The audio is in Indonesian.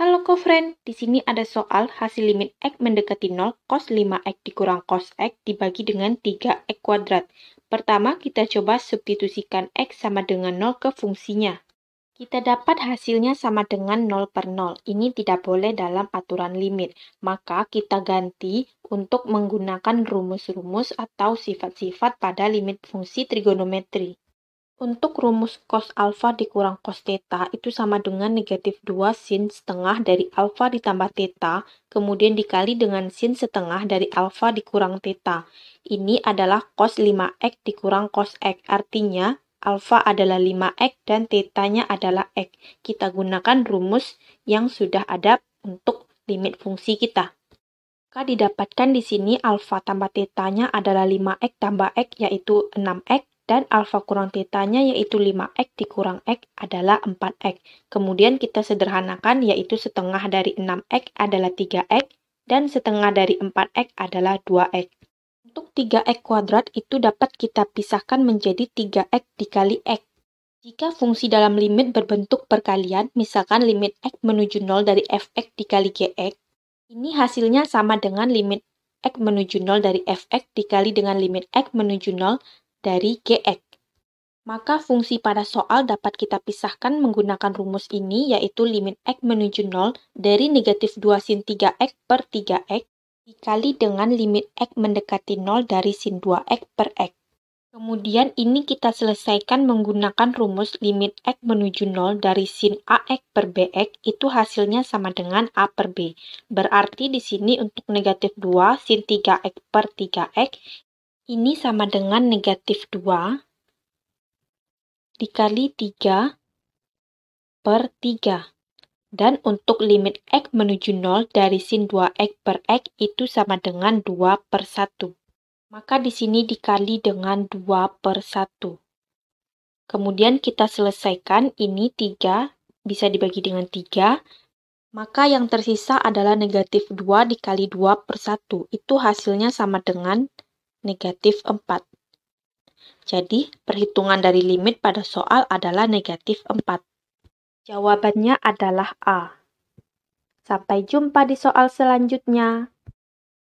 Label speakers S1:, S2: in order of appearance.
S1: Halo friend, di sini ada soal hasil limit X mendekati 0, cos 5X dikurang cos X dibagi dengan 3X kuadrat. Pertama, kita coba substitusikan X sama dengan 0 ke fungsinya. Kita dapat hasilnya sama dengan 0 per 0. Ini tidak boleh dalam aturan limit. Maka kita ganti untuk menggunakan rumus-rumus atau sifat-sifat pada limit fungsi trigonometri. Untuk rumus cos alfa dikurang cos theta itu sama dengan negatif 2 sin setengah dari alfa ditambah theta, kemudian dikali dengan sin setengah dari alfa dikurang theta. Ini adalah cos 5x dikurang cos x, artinya alfa adalah 5x dan tetanya adalah x. Kita gunakan rumus yang sudah ada untuk limit fungsi kita. Maka didapatkan di sini alfa tambah tetanya adalah 5x tambah x yaitu 6x dan alfa kurang tetanya yaitu 5x dikurang x adalah 4x. Kemudian kita sederhanakan yaitu setengah dari 6x adalah 3x dan setengah dari 4x adalah 2x. Untuk 3x kuadrat itu dapat kita pisahkan menjadi 3x dikali x. Jika fungsi dalam limit berbentuk perkalian, misalkan limit x menuju 0 dari fx dikali gx, ini hasilnya sama dengan limit x menuju 0 dari fx dikali dengan limit x menuju 0 dari GX. Maka fungsi pada soal dapat kita pisahkan menggunakan rumus ini yaitu limit X menuju 0 dari negatif 2 sin 3X per 3X dikali dengan limit X mendekati 0 dari sin 2X per X. Kemudian ini kita selesaikan menggunakan rumus limit X menuju 0 dari sin AX per BX itu hasilnya sama dengan A per B. Berarti di sini untuk negatif 2 sin 3X per 3X ini sama dengan negatif 2 dikali 3 per 3. Dan untuk limit X menuju 0 dari sin 2X per X itu sama dengan 2 per 1. Maka di sini dikali dengan 2 per 1. Kemudian kita selesaikan ini 3 bisa dibagi dengan 3 maka yang tersisa adalah negatif 2 dikali 2 per 1. Itu hasilnya sama dengan negatif 4. Jadi, perhitungan dari limit pada soal adalah negatif 4. Jawabannya adalah A. Sampai jumpa di soal selanjutnya.